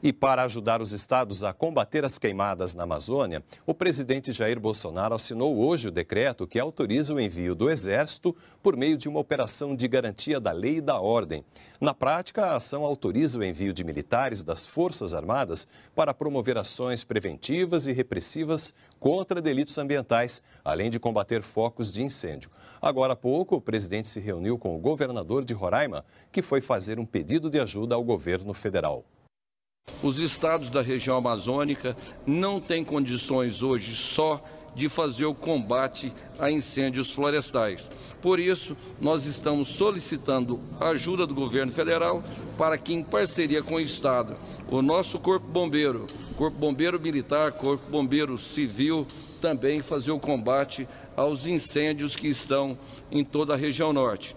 E para ajudar os estados a combater as queimadas na Amazônia, o presidente Jair Bolsonaro assinou hoje o decreto que autoriza o envio do Exército por meio de uma operação de garantia da lei e da ordem. Na prática, a ação autoriza o envio de militares das Forças Armadas para promover ações preventivas e repressivas contra delitos ambientais, além de combater focos de incêndio. Agora há pouco, o presidente se reuniu com o governador de Roraima, que foi fazer um pedido de ajuda ao governo federal. Os estados da região amazônica não têm condições hoje só de fazer o combate a incêndios florestais. Por isso, nós estamos solicitando a ajuda do governo federal para que, em parceria com o Estado, o nosso Corpo Bombeiro, Corpo Bombeiro Militar, Corpo Bombeiro Civil, também fazer o combate aos incêndios que estão em toda a região norte.